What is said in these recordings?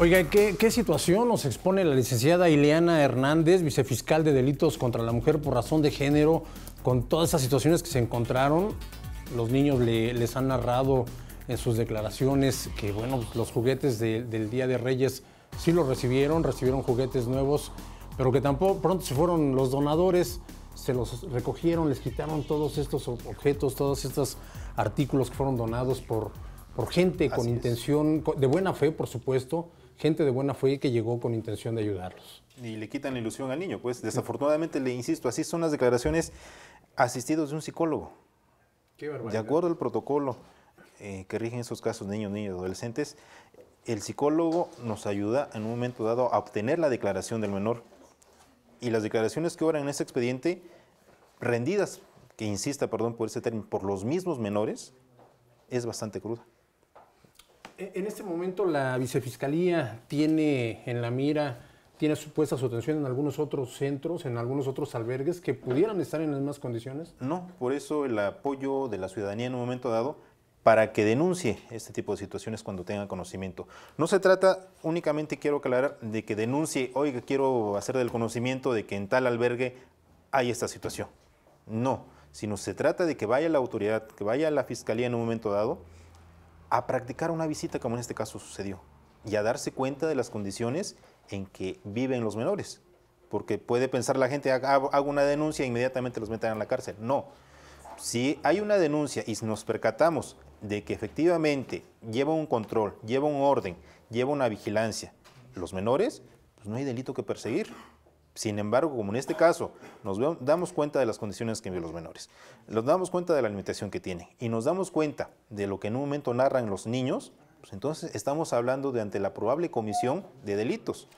Oiga, ¿qué, situación nos expone la licenciada Ileana Hernández, vicefiscal de delitos contra la mujer por razón de género, con todas esas situaciones que se encontraron? Los niños les han narrado en sus declaraciones que, bueno, pues, los juguetes del Día de Reyes sí los recibieron, recibieron juguetes nuevos, pero que tampoco pronto se fueron los donadores, se los recogieron, les quitaron todos estos objetos, todos estos artículos que fueron donados por, gente con intención, de buena fe, por supuesto, gente de buena fe que llegó con intención de ayudarlos. Y le quitan la ilusión al niño, pues desafortunadamente le insisto, así son las declaraciones asistidos de un psicólogo. Qué de acuerdo al protocolo eh, que rigen esos casos, niños, niños, adolescentes, el psicólogo nos ayuda en un momento dado a obtener la declaración del menor. Y las declaraciones que obran en ese expediente, rendidas, que insista, perdón por ese término, por los mismos menores, es bastante cruda. E, en este momento la vicefiscalía tiene en la mira, tiene puesta su atención en algunos otros centros, en algunos otros albergues que pudieran estar en las mismas condiciones. No, por eso el apoyo de la ciudadanía en un momento dado para que denuncie este tipo de situaciones cuando tenga conocimiento. No se trata únicamente, quiero aclarar, de que denuncie, oiga, quiero hacer del conocimiento de que en tal albergue hay esta situación. No, sino se trata de que vaya la autoridad, que vaya la fiscalía en un momento dado, a practicar una visita como en este caso sucedió y a darse cuenta de las condiciones en que viven los menores. Porque puede pensar la gente, hago una denuncia e inmediatamente los metan en la cárcel. No, si hay una denuncia y nos percatamos de que efectivamente lleva un control, lleva un orden, lleva una vigilancia, los menores, pues no hay delito que perseguir. Sin embargo, como en este caso, nos damos cuenta de las condiciones que viven los menores, nos damos cuenta de la limitación que tienen y nos damos cuenta de lo que en un momento narran los niños, pues entonces estamos hablando de ante la probable comisión de delitos,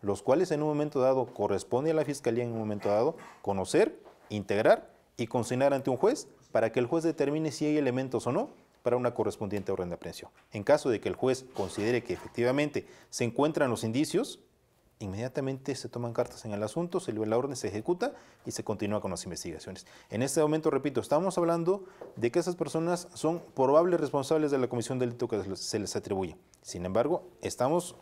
los cuales en un momento dado corresponde a la fiscalía en un momento dado conocer, integrar y consignar ante un juez para que el juez determine si hay elementos o no para una correspondiente orden de aprehensión. En caso de que el juez considere que efectivamente se encuentran los indicios, inmediatamente se toman cartas en el asunto, se da la orden, se ejecuta y se continúa con las investigaciones. En este momento, repito, estamos hablando de que esas personas son probables responsables de la comisión delito que se les atribuye. Sin embargo, estamos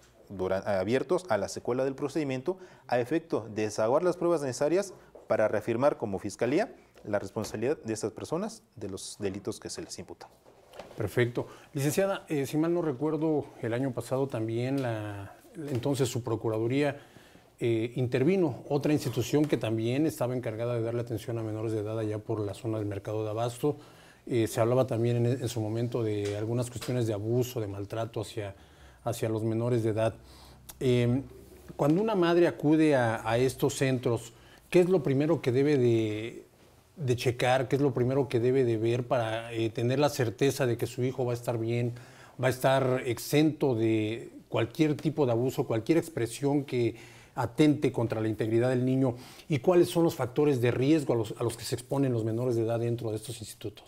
abiertos a la secuela del procedimiento a efecto de desaguar las pruebas necesarias para reafirmar como fiscalía la responsabilidad de esas personas de los delitos que se les imputan. Perfecto. Licenciada, eh, si mal no recuerdo, el año pasado también la, entonces su Procuraduría eh, intervino, otra institución que también estaba encargada de darle atención a menores de edad allá por la zona del mercado de abasto. Eh, se hablaba también en, su momento de algunas cuestiones de abuso, de maltrato hacia, hacia los menores de edad. Em, cuando una madre acude a, estos centros, ¿qué es lo primero que debe de, de, checar? ¿Qué es lo primero que debe de ver para eh, tener la certeza de que su hijo va a estar bien, va a estar exento de, cualquier tipo de abuso, cualquier expresión que atente contra la integridad del niño y cuáles son los factores de riesgo a los, que se exponen los menores de edad dentro de estos institutos?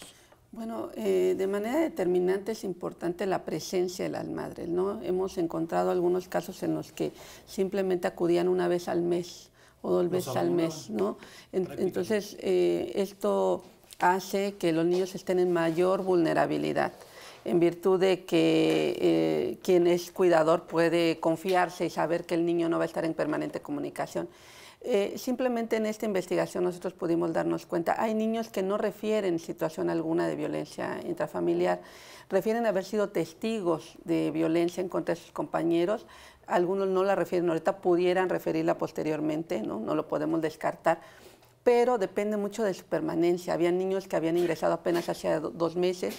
Bueno, eh, de manera determinante es importante la presencia de la madres, ¿no? Hemos encontrado algunos casos en los que simplemente acudían una vez al mes o dos veces al mes, ¿no? entonces, eh, esto hace que los niños estén en mayor vulnerabilidad en virtud de que eh, quien es cuidador puede confiarse y saber que el niño no va a estar en permanente comunicación. Eh, simplemente en esta investigación nosotros pudimos darnos cuenta, hay niños que no refieren situación alguna de violencia intrafamiliar, refieren haber sido testigos de violencia en contra de sus compañeros, algunos no la refieren, ahorita pudieran referirla posteriormente, no, no lo podemos descartar, pero depende mucho de su permanencia. Habían niños que habían ingresado apenas hace dos meses,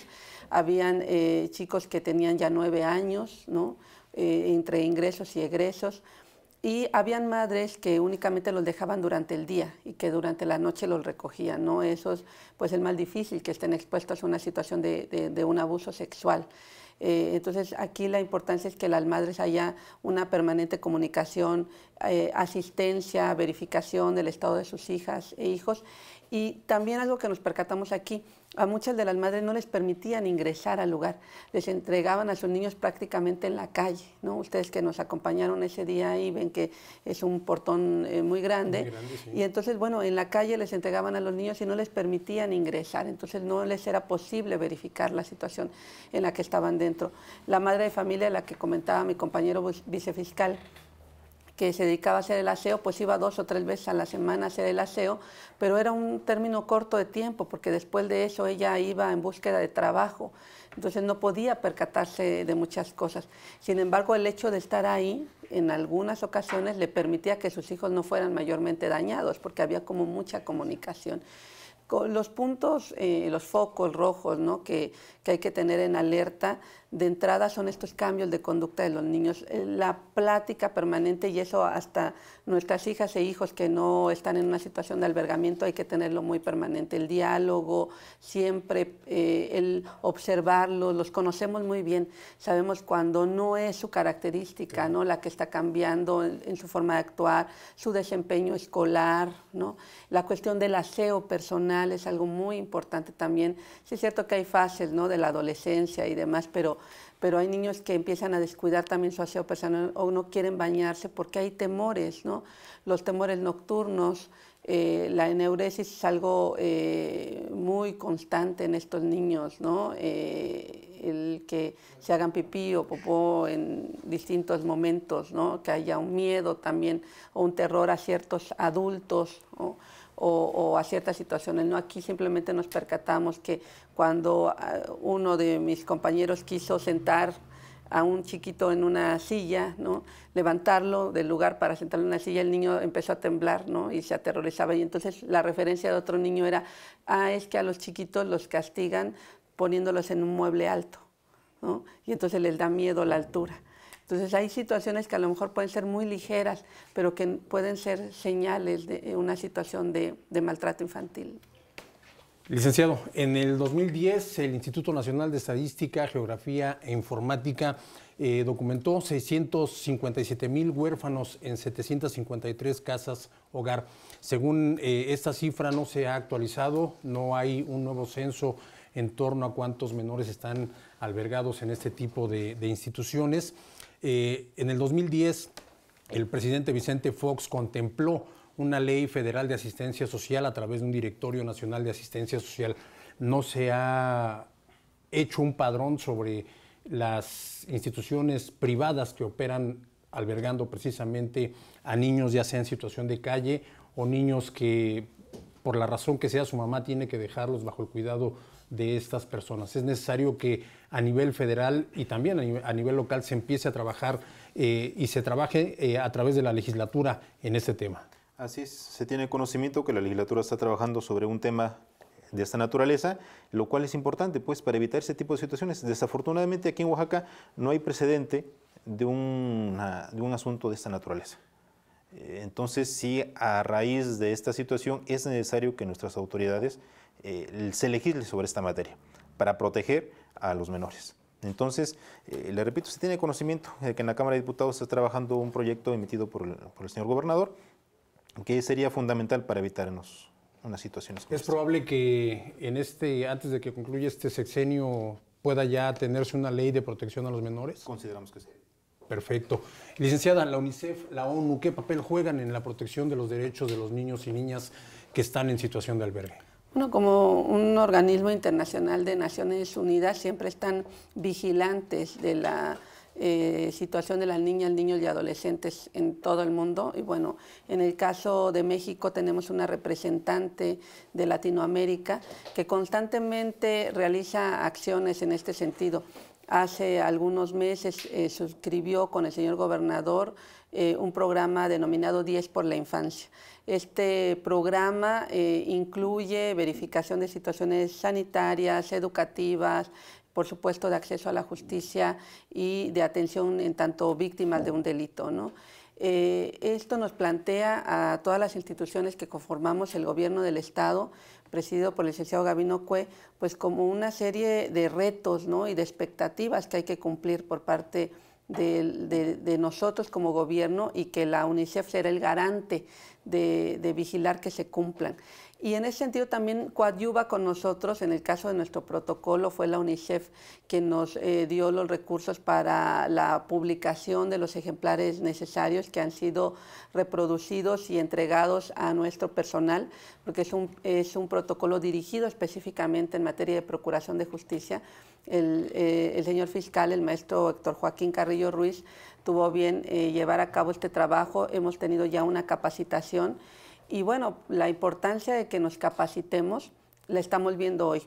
habían eh, chicos que tenían ya nueve años, ¿no? Eh, entre ingresos y egresos, y habían madres que únicamente los dejaban durante el día y que durante la noche los recogían, ¿no? Eso es pues, el más difícil, que estén expuestos a una situación de, de un abuso sexual. Eh, entonces, aquí la importancia es que las madres haya una permanente comunicación, eh, asistencia, verificación del estado de sus hijas e hijos y también algo que nos percatamos aquí, a muchas de las madres no les permitían ingresar al lugar, les entregaban a sus niños prácticamente en la calle. ¿no? Ustedes que nos acompañaron ese día ahí ven que es un portón eh, muy grande. Y entonces, bueno, en la calle les entregaban a los niños y no les permitían ingresar, entonces no les era posible verificar la situación en la que estaban dentro. La madre de familia, la que comentaba mi compañero vicefiscal, que se dedicaba a hacer el aseo, pues iba dos o tres veces a la semana a hacer el aseo, pero era un término corto de tiempo, porque después de eso ella iba en búsqueda de trabajo, entonces no podía percatarse de muchas cosas. Sin embargo, el hecho de estar ahí, en algunas ocasiones, le permitía que sus hijos no fueran mayormente dañados, porque había como mucha comunicación los puntos, eh, los focos rojos que, que, hay que tener en alerta de entrada son estos cambios de conducta de los niños, eh, la plática permanente y eso hasta nuestras hijas e hijos que no están en una situación de albergamiento hay que tenerlo muy permanente, el diálogo siempre, eh, el observarlo, los conocemos muy bien, sabemos cuando no es su característica, ¿no? la que está cambiando en, su forma de actuar, su desempeño escolar, ¿no? la cuestión del aseo personal es algo muy importante también, sí es cierto que hay fases ¿no? de la adolescencia y demás, pero pero hay niños que empiezan a descuidar también su aseo personal o no quieren bañarse porque hay temores, Los temores nocturnos, eh, la eneuresis es algo eh, muy constante en estos niños, eh, el que se hagan pipí o popó en distintos momentos, Que haya un miedo también o un terror a ciertos adultos, o, a ciertas situaciones. No aquí simplemente nos percatamos que cuando ah, uno de mis compañeros quiso sentar a un chiquito en una silla, ¿no? levantarlo del lugar para sentarlo en una silla, el niño empezó a temblar y se aterrorizaba. Y entonces la referencia de otro niño era, ah, es que a los chiquitos los castigan poniéndolos en un mueble alto. Y entonces les da miedo la altura. Entonces hay situaciones que a lo mejor pueden ser muy ligeras, pero que pueden ser señales de eh, una situación de, maltrato infantil. Licenciado, en el 2010 el Instituto Nacional de Estadística, Geografía e Informática eh, documentó 657 mil huérfanos en 753 casas hogar. Según eh, esta cifra no se ha actualizado, no hay un nuevo censo en torno a cuántos menores están albergados en este tipo de instituciones. Eh, en el 2010, el presidente Vicente Fox contempló una ley federal de asistencia social a través de un directorio nacional de asistencia social. No se ha hecho un padrón sobre las instituciones privadas que operan albergando precisamente a niños ya sea en situación de calle o niños que por la razón que sea, su mamá tiene que dejarlos bajo el cuidado de estas personas. Es necesario que a nivel federal y también a nivel, local se empiece a trabajar eh, y se trabaje eh, a través de la legislatura en este tema. Así es, se tiene conocimiento que la legislatura está trabajando sobre un tema de esta naturaleza, lo cual es importante pues para evitar ese tipo de situaciones. Desafortunadamente aquí en Oaxaca no hay precedente de un asunto de esta naturaleza. Eh, entonces, sí, a raíz de esta situación es necesario que nuestras autoridades eh, se legisle sobre esta materia para proteger a los menores. Entonces, eh, le repito, se tiene conocimiento de que en la Cámara de Diputados está trabajando un proyecto emitido por el, señor gobernador que sería fundamental para evitarnos unas situaciones. es probable que en este, antes de que concluya este sexenio pueda ya tenerse una ley de protección a los menores. Consideramos que sí. Perfecto. Licenciada, la UNICEF, la ONU, ¿qué papel juegan en la protección de los derechos de los niños y niñas que están en situación de albergue? Bueno, como un organismo internacional de Naciones Unidas, siempre están vigilantes de la eh, situación de las niñas, niños y adolescentes en todo el mundo. Y bueno, en el caso de México tenemos una representante de Latinoamérica que constantemente realiza acciones en este sentido hace algunos meses eh, suscribió con el señor gobernador eh, un programa denominado 10 por la infancia. Este programa eh, incluye verificación de situaciones sanitarias, educativas, por supuesto de acceso a la justicia y de atención en tanto víctimas de un delito. esto nos plantea a todas las instituciones que conformamos el gobierno del Estado presidido por el licenciado Gabino Cue, pues como una serie de retos ¿no? y de expectativas que hay que cumplir por parte de, nosotros como gobierno y que la UNICEF será el garante de vigilar que se cumplan. Y en ese sentido también coadyuva con nosotros, en el caso de nuestro protocolo fue la UNICEF que nos eh, dio los recursos para la publicación de los ejemplares necesarios que han sido reproducidos y entregados a nuestro personal, porque es un, es un protocolo dirigido específicamente en materia de procuración de justicia. El, eh, señor fiscal, el maestro Héctor Joaquín Carrillo Ruiz, tuvo bien eh, llevar a cabo este trabajo. Hemos tenido ya una capacitación y bueno, la importancia de que nos capacitemos la estamos viendo hoy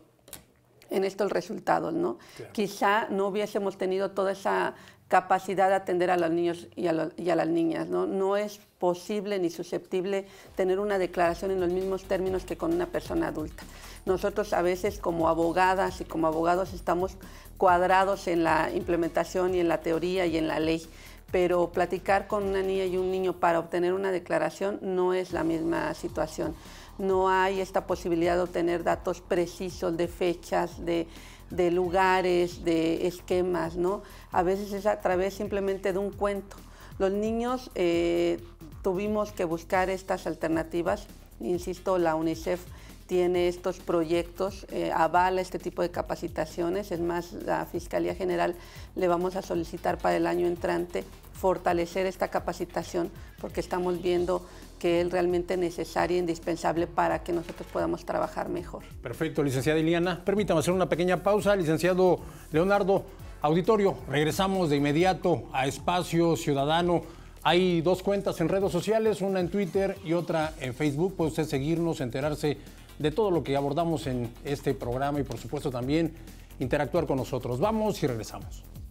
en estos resultados, ¿no? Quizá no hubiésemos tenido toda esa capacidad de atender a los niños y a, y a, las niñas, ¿no? No es posible ni susceptible tener una declaración en los mismos términos que con una persona adulta. Nosotros a veces como abogadas y como abogados estamos cuadrados en la implementación y en la teoría y en la ley, pero platicar con una niña y un niño para obtener una declaración no es la misma situación. No hay esta posibilidad de obtener datos precisos de fechas, de, lugares, de esquemas, ¿no? A veces es a través simplemente de un cuento. Los niños eh, tuvimos que buscar estas alternativas, insisto, la UNICEF tiene estos proyectos, eh, avala este tipo de capacitaciones. Es más, la Fiscalía General le vamos a solicitar para el año entrante fortalecer esta capacitación porque estamos viendo que es realmente necesaria e indispensable para que nosotros podamos trabajar mejor. Perfecto, licenciada Iliana. Permítame hacer una pequeña pausa, licenciado Leonardo. Auditorio, regresamos de inmediato a Espacio Ciudadano. Hay dos cuentas en redes sociales, una en Twitter y otra en Facebook. Puede usted seguirnos, enterarse de todo lo que abordamos en este programa y por supuesto también interactuar con nosotros. Vamos y regresamos.